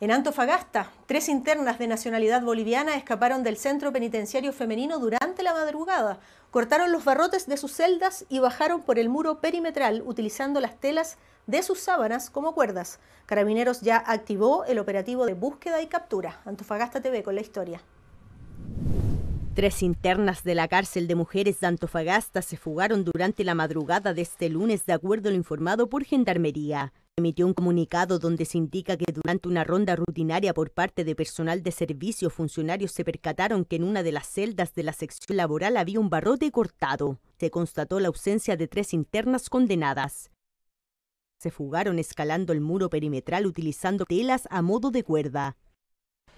En Antofagasta, tres internas de nacionalidad boliviana escaparon del centro penitenciario femenino durante la madrugada, cortaron los barrotes de sus celdas y bajaron por el muro perimetral utilizando las telas de sus sábanas como cuerdas. Carabineros ya activó el operativo de búsqueda y captura. Antofagasta TV con la historia. Tres internas de la cárcel de mujeres de Antofagasta se fugaron durante la madrugada de este lunes de acuerdo a lo informado por Gendarmería emitió un comunicado donde se indica que durante una ronda rutinaria por parte de personal de servicio, funcionarios se percataron que en una de las celdas de la sección laboral había un barrote cortado. Se constató la ausencia de tres internas condenadas. Se fugaron escalando el muro perimetral utilizando telas a modo de cuerda.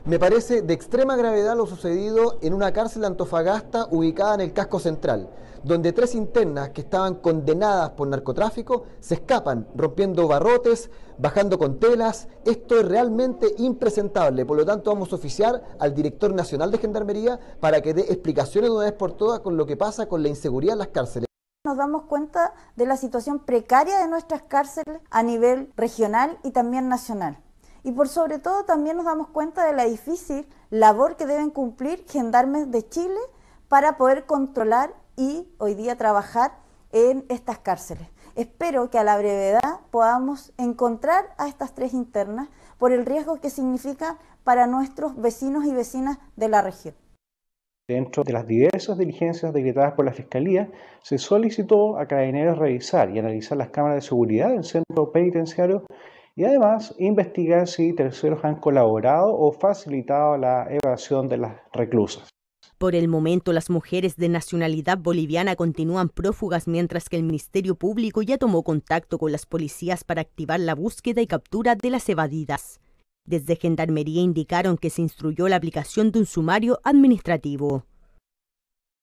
Me parece de extrema gravedad lo sucedido en una cárcel Antofagasta ubicada en el casco central, donde tres internas que estaban condenadas por narcotráfico se escapan rompiendo barrotes, bajando con telas. Esto es realmente impresentable, por lo tanto vamos a oficiar al director nacional de Gendarmería para que dé explicaciones de una vez por todas con lo que pasa con la inseguridad en las cárceles nos damos cuenta de la situación precaria de nuestras cárceles a nivel regional y también nacional y por sobre todo también nos damos cuenta de la difícil labor que deben cumplir gendarmes de Chile para poder controlar y hoy día trabajar en estas cárceles. Espero que a la brevedad podamos encontrar a estas tres internas por el riesgo que significa para nuestros vecinos y vecinas de la región. Dentro de las diversas diligencias decretadas por la Fiscalía, se solicitó a carabineros revisar y analizar las cámaras de seguridad del centro penitenciario y además investigar si terceros han colaborado o facilitado la evasión de las reclusas. Por el momento, las mujeres de nacionalidad boliviana continúan prófugas mientras que el Ministerio Público ya tomó contacto con las policías para activar la búsqueda y captura de las evadidas. Desde Gendarmería indicaron que se instruyó la aplicación de un sumario administrativo.